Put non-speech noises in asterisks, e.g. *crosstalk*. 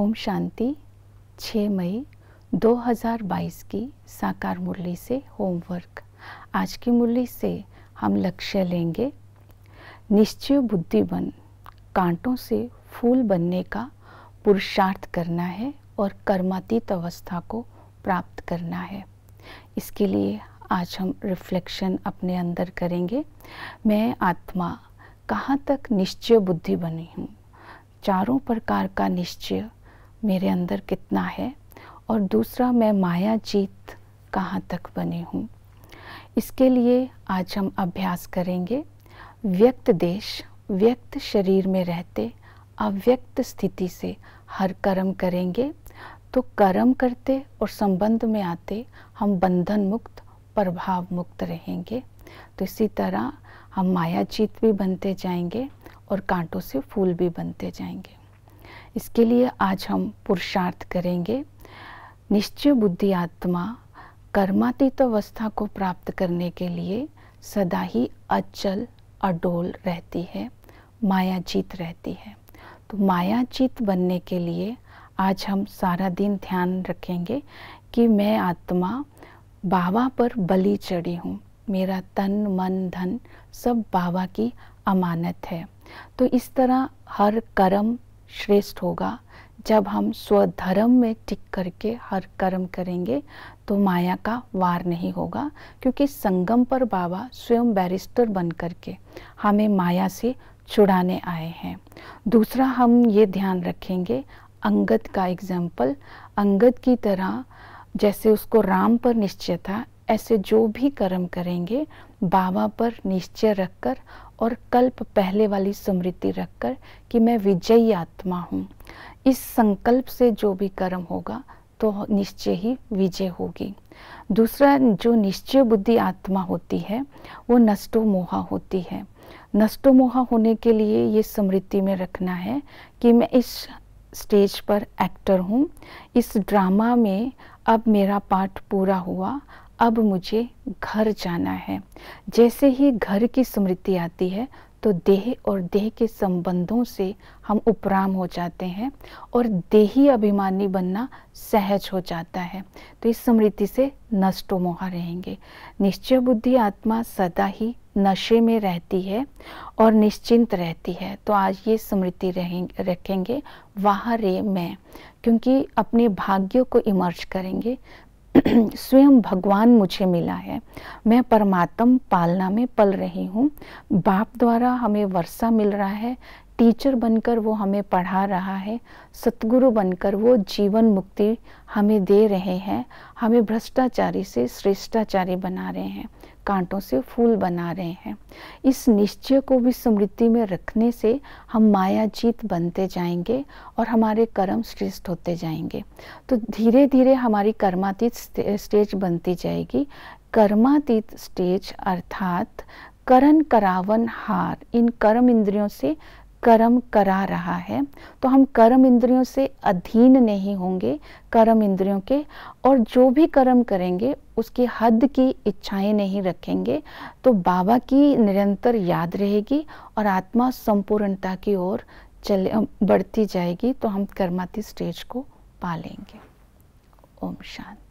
ओम शांति 6 मई 2022 की साकार मुरली से होमवर्क आज की मुरली से हम लक्ष्य लेंगे निश्चय बुद्धि बन कांटों से फूल बनने का पुरुषार्थ करना है और कर्मातीत अवस्था को प्राप्त करना है इसके लिए आज हम रिफ्लेक्शन अपने अंदर करेंगे मैं आत्मा कहाँ तक निश्चय बुद्धि बनी हूँ चारों प्रकार का निश्चय मेरे अंदर कितना है और दूसरा मैं माया जीत कहाँ तक बनी हूँ इसके लिए आज हम अभ्यास करेंगे व्यक्त देश व्यक्त शरीर में रहते अव्यक्त स्थिति से हर कर्म करेंगे तो कर्म करते और संबंध में आते हम बंधन मुक्त प्रभाव मुक्त रहेंगे तो इसी तरह हम माया जीत भी बनते जाएंगे और कांटों से फूल भी बनते जाएंगे इसके लिए आज हम पुरुषार्थ करेंगे निश्चय बुद्धि आत्मा कर्मातीत अवस्था को प्राप्त करने के लिए सदा ही अचल अडोल रहती है मायाचित रहती है तो मायाचित बनने के लिए आज हम सारा दिन ध्यान रखेंगे कि मैं आत्मा बाबा पर बली चढ़ी हूँ मेरा तन मन धन सब बाबा की अमानत है तो इस तरह हर कर्म श्रेष्ठ होगा जब हम स्वधर्म में टिक करके हर कर्म करेंगे तो माया का वार नहीं होगा क्योंकि संगम पर बाबा स्वयं बैरिस्टर बन करके हमें माया से छुड़ाने आए हैं दूसरा हम ये ध्यान रखेंगे अंगद का एग्जाम्पल अंगद की तरह जैसे उसको राम पर निश्चय था ऐसे जो भी कर्म करेंगे बाबा पर निश्चय रखकर और कल्प पहले वाली स्मृति रखकर कि मैं विजयी आत्मा हूँ इस संकल्प से जो भी कर्म होगा तो निश्चय ही विजय होगी दूसरा जो निश्चय बुद्धि आत्मा होती है वो नष्टो मोहा होती है नष्टोमोहा होने के लिए ये स्मृति में रखना है कि मैं इस स्टेज पर एक्टर हूँ इस ड्रामा में अब मेरा पार्ट पूरा हुआ अब मुझे घर जाना है जैसे ही घर की स्मृति आती है तो देह और देह के संबंधों से हम उपराम हो जाते हैं और देही अभिमानी बनना सहज हो जाता है तो इस स्मृति से नष्टो मोहा रहेंगे निश्चय बुद्धि आत्मा सदा ही नशे में रहती है और निश्चिंत रहती है तो आज ये स्मृति रखेंगे वाह रे मैं क्योंकि अपने भाग्यों को इमर्ज करेंगे *clears throat* स्वयं भगवान मुझे मिला है मैं परमात्म पालना में पल रही हूँ बाप द्वारा हमें वर्षा मिल रहा है टीचर बनकर वो हमें पढ़ा रहा है सतगुरु बनकर वो जीवन मुक्ति हमें दे रहे हैं हमें भ्रष्टाचारी से श्रेष्ठाचारी बना रहे हैं कांटों से फूल बना रहे हैं इस निश्चय को भी स्मृति में रखने से हम माया जीत बनते जाएंगे और हमारे कर्म श्रेष्ठ होते जाएंगे तो धीरे धीरे हमारी कर्मातीत स्टेज बनती जाएगी कर्मातीत स्टेज अर्थात करण करावन हार इन कर्म इंद्रियों से कर्म करा रहा है तो हम कर्म इंद्रियों से अधीन नहीं होंगे कर्म इंद्रियों के और जो भी कर्म करेंगे उसकी हद की इच्छाएं नहीं रखेंगे तो बाबा की निरंतर याद रहेगी और आत्मा संपूर्णता की ओर चले बढ़ती जाएगी तो हम कर्माती स्टेज को पालेंगे ओम शांति